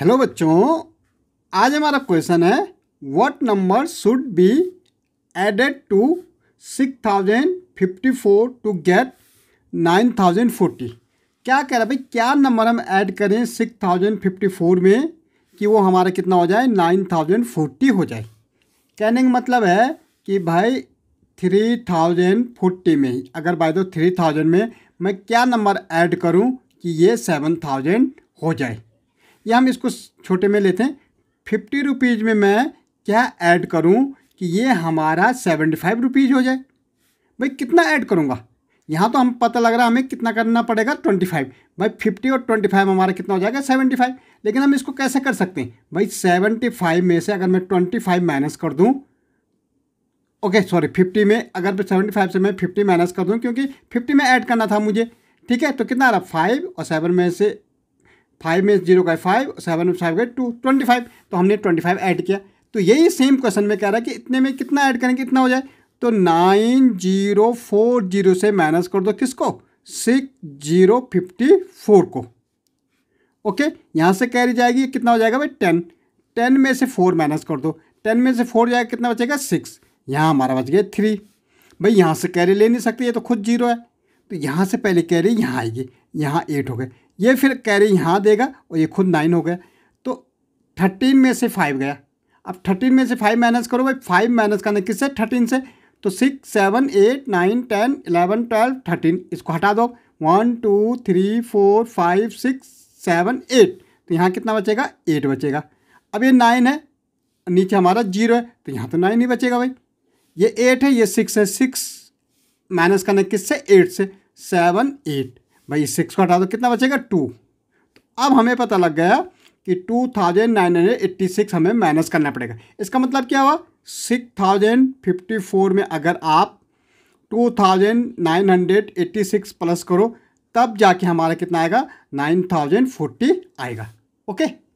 hello बच्चों आज हमारा क्वेश्चन है what number should be added to six thousand fifty four to get nine thousand forty क्या कह रहा भाई क्या नंबर हम ऐड करें सिक्स थाउजेंड फिफ्टी फोर में कि वो हमारा कितना हो जाए नाइन थाउजेंड फोर्टी हो जाए कहने का मतलब है कि भाई थ्री थाउजेंड फोर्टी में अगर बाई दो थ्री थाउजेंड में मैं क्या नंबर ऐड करूँ कि ये सेवन थाउजेंड हो जाए या हम इसको छोटे में लेते हैं फिफ्टी रुपीज़ में मैं क्या ऐड करूं कि ये हमारा सेवेंटी फाइव रुपीज़ हो जाए भाई कितना ऐड करूंगा यहाँ तो हम पता लग रहा है हमें कितना करना पड़ेगा ट्वेंटी फाइव भाई फिफ्टी और ट्वेंटी फाइव हमारा कितना हो जाएगा सेवेंटी फाइव लेकिन हम इसको कैसे कर सकते हैं भाई सेवेंटी फाइव में से अगर मैं ट्वेंटी फाइव माइनस कर दूँ ओके सॉरी फिफ्टी में अगर मैं सेवेंटी फाइव से मैं फिफ्टी माइनस कर दूँ क्योंकि फिफ्टी में ऐड करना था मुझे ठीक है तो कितना आ रहा फाइव और सेवन में से फाइव में जीरो का फाइव सेवन में फाइव का टू ट्वेंटी फाइव तो हमने ट्वेंटी फाइव ऐड किया तो यही सेम क्वेश्चन में कह रहा है कि इतने में कितना ऐड करेंगे कितना हो जाए तो नाइन जीरो फोर जीरो से माइनस कर दो किसको सिक्स जीरो फिफ्टी फोर को ओके यहाँ से कैरी जाएगी कितना हो जाएगा भाई टेन टेन में से फोर माइनस कर दो टेन में से फोर जाएगा कितना बचेगा सिक्स यहाँ हमारा बच गया थ्री भाई यहाँ से कैरी ले नहीं सकते ये तो खुद जीरो है तो यहाँ से पहले कैरी यहाँ आएगी यहाँ एट हो गए ये फिर कैरी यहाँ देगा और ये खुद नाइन हो गया तो थर्टीन में से फाइव गया अब थर्टीन में से फाइव माइनस करो भाई फाइव माइनस करना किससे थर्टीन से तो six seven eight nine ten eleven twelve thirteen इसको हटा दो one two three four five six seven eight तो यहाँ कितना बचेगा एट बचेगा अब ये नाइन है नीचे हमारा जीरो है तो यहाँ तो नाइन ही बचेगा भाई ये एट है ये सिक्स है सिक्स माइनस करना किससे एट से सेवन एट भाई सिक्स को हटा दो कितना बचेगा टू तो अब हमें पता लग गया कि two thousand nine hundred eighty six हमें माइनस करना पड़ेगा इसका मतलब क्या हुआ सिक्स थाउजेंड फिफ्टी फोर में अगर आप two thousand nine hundred eighty six plus करो तब जाके हमारा कितना आएगा नाइन थाउजेंड फोर्टी आएगा ओके